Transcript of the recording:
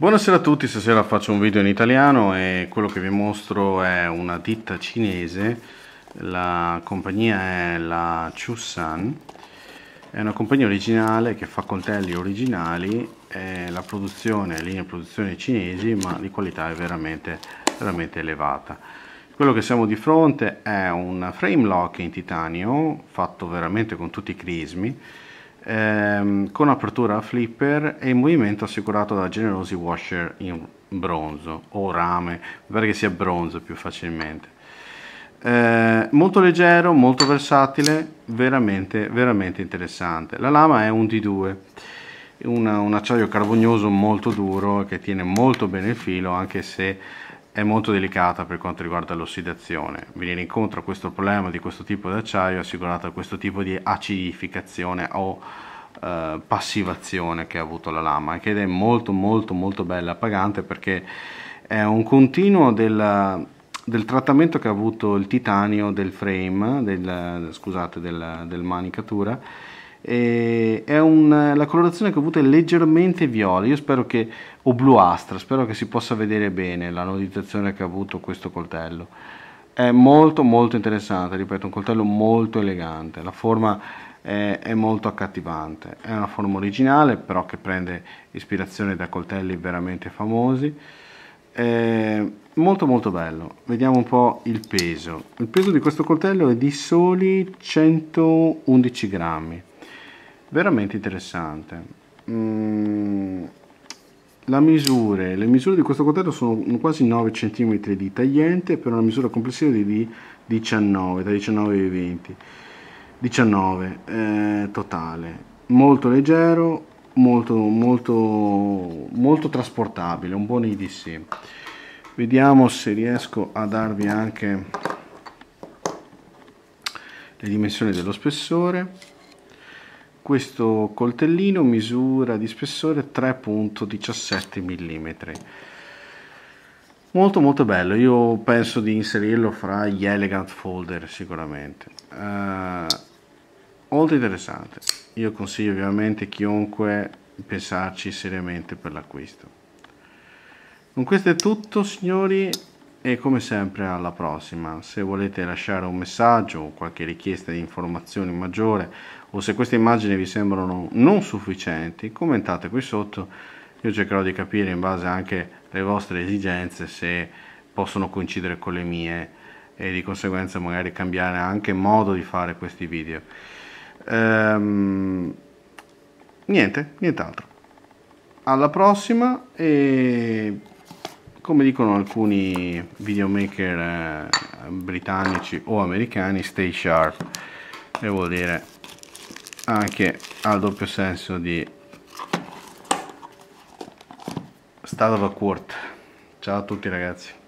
Buonasera a tutti, stasera faccio un video in italiano e quello che vi mostro è una ditta cinese, la compagnia è la Chusan, è una compagnia originale che fa coltelli originali, la produzione, è linea di produzione cinesi ma di qualità è veramente, veramente elevata. Quello che siamo di fronte è un frame lock in titanio fatto veramente con tutti i crismi, ehm, con apertura a flipper e movimento assicurato da generosi washer in bronzo o rame, pare che sia bronzo più facilmente. Eh, molto leggero, molto versatile, veramente, veramente interessante. La lama è un D2, una, un acciaio carbonioso molto duro che tiene molto bene il filo anche se è molto delicata per quanto riguarda l'ossidazione. Venire incontro a questo problema di questo tipo di acciaio è assicurata questo tipo di acidificazione o eh, passivazione che ha avuto la lama ed è molto molto molto bella appagante perché è un continuo del, del trattamento che ha avuto il titanio del frame, del, scusate, del, del manicatura eh, un, la colorazione che ho avuto è leggermente viola io spero che o bluastra spero che si possa vedere bene la nodizzazione che ha avuto questo coltello è molto molto interessante ripeto un coltello molto elegante la forma è, è molto accattivante è una forma originale però che prende ispirazione da coltelli veramente famosi è molto molto bello vediamo un po' il peso il peso di questo coltello è di soli 111 grammi veramente interessante. Mm, misure, le misure di questo coltello sono quasi 9 cm di tagliente per una misura complessiva di 19, tra 19 e 20, 19 eh, totale, molto leggero, molto, molto, molto trasportabile, un buon IDC. Vediamo se riesco a darvi anche le dimensioni dello spessore. Questo coltellino misura di spessore 3.17 mm. Molto molto bello, io penso di inserirlo fra gli elegant folder sicuramente. Uh, molto interessante, io consiglio ovviamente chiunque di pensarci seriamente per l'acquisto. Con questo è tutto signori, e come sempre alla prossima. Se volete lasciare un messaggio o qualche richiesta di informazioni maggiore o se queste immagini vi sembrano non sufficienti, commentate qui sotto. Io cercherò di capire in base anche alle vostre esigenze se possono coincidere con le mie e di conseguenza magari cambiare anche modo di fare questi video. Ehm, niente, nient'altro. Alla prossima e come dicono alcuni videomaker eh, britannici o americani stay sharp e vuol dire anche al doppio senso di state of a quart ciao a tutti ragazzi